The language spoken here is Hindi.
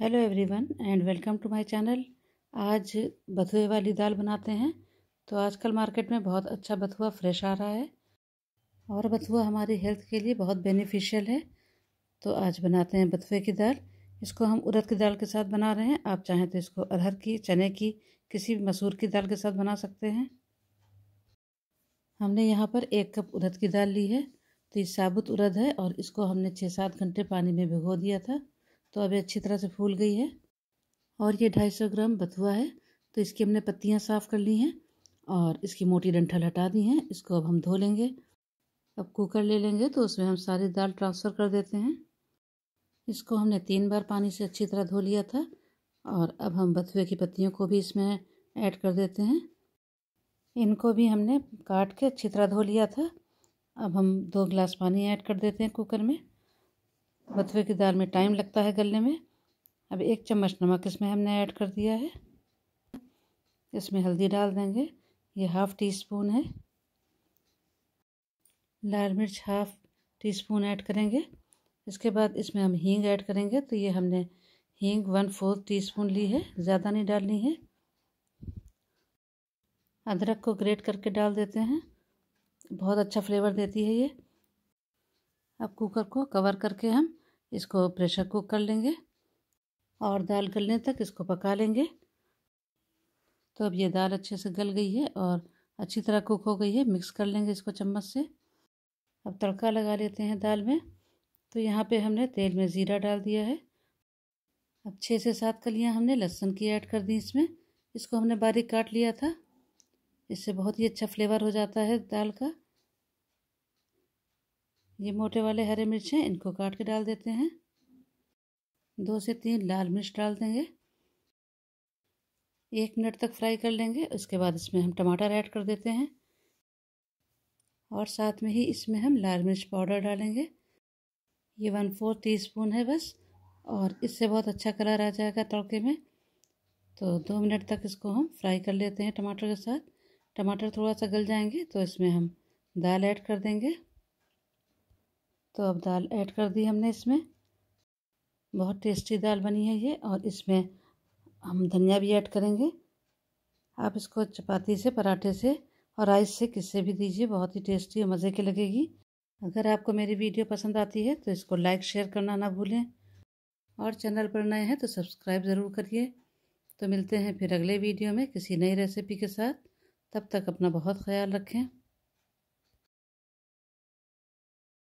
hello everyone and welcome to my channel आज बथुए वाली दाल बनाते हैं तो आजकल मार्केट में बहुत अच्छा बथुआ फ्रेश आ रहा है और बथुआ हमारी हेल्थ के लिए बहुत बेनिफिशियल है तो आज बनाते हैं बथुए की दाल इसको हम उड़द की दाल के साथ बना रहे हैं आप चाहें तो इसको अरहर की चने की किसी भी मसूर की दाल के साथ बना सकते हैं हमने यहाँ पर एक कप उड़द की दाल ली है तो ये साबुत उड़द है और इसको हमने छः सात घंटे पानी में भिगो दिया था तो अभी अच्छी तरह से फूल गई है और ये 250 ग्राम बथुआ है तो इसकी हमने पत्तियाँ साफ़ कर ली हैं और इसकी मोटी डंठल हटा दी हैं इसको अब हम धो लेंगे अब कुकर ले लेंगे तो उसमें हम सारी दाल ट्रांसफ़र कर देते हैं इसको हमने तीन बार पानी से अच्छी तरह धो लिया था और अब हम बथुए की पत्तियों को भी इसमें ऐड कर देते हैं इनको भी हमने काट के अच्छी तरह धो लिया था अब हम दो गिलास पानी ऐड कर देते हैं कुकर में बथुए की दाल में टाइम लगता है गलने में अब एक चम्मच नमक इसमें हमने ऐड कर दिया है इसमें हल्दी डाल देंगे ये हाफ़ टी स्पून है लाल मिर्च हाफ़ टी स्पून ऐड करेंगे इसके बाद इसमें हम हींग ऐड करेंगे तो ये हमने हींग वन फोर्थ टी स्पून ली है ज़्यादा नहीं डालनी है अदरक को ग्रेट करके डाल देते हैं बहुत अच्छा फ्लेवर देती है ये अब कुकर को कवर करके हम इसको प्रेशर कुक कर लेंगे और दाल गलने तक इसको पका लेंगे तो अब ये दाल अच्छे से गल गई है और अच्छी तरह कुक हो गई है मिक्स कर लेंगे इसको चम्मच से अब तड़का लगा लेते हैं दाल में तो यहाँ पे हमने तेल में ज़ीरा डाल दिया है अब छः से सात कलियाँ हमने लहसुन की ऐड कर दी इसमें इसको हमने बारीक काट लिया था इससे बहुत ही अच्छा फ्लेवर हो जाता है दाल का ये मोटे वाले हरे मिर्च हैं इनको काट के डाल देते हैं दो से तीन लाल मिर्च डाल देंगे एक मिनट तक फ्राई कर लेंगे उसके बाद इसमें हम टमाटर ऐड कर देते हैं और साथ में ही इसमें हम लाल मिर्च पाउडर डालेंगे ये वन फोर टी स्पून है बस और इससे बहुत अच्छा कलर आ जाएगा तड़के में तो दो मिनट तक इसको हम फ्राई कर लेते हैं टमाटर के साथ टमाटर थोड़ा सा गल जाएंगे तो इसमें हम दाल ऐड कर देंगे तो अब दाल ऐड कर दी हमने इसमें बहुत टेस्टी दाल बनी है ये और इसमें हम धनिया भी ऐड करेंगे आप इसको चपाती से पराठे से और राइस से किससे भी दीजिए बहुत ही टेस्टी और मज़े की लगेगी अगर आपको मेरी वीडियो पसंद आती है तो इसको लाइक शेयर करना ना भूलें और चैनल पर नए हैं तो सब्सक्राइब ज़रूर करिए तो मिलते हैं फिर अगले वीडियो में किसी नई रेसिपी के साथ तब तक अपना बहुत ख्याल रखें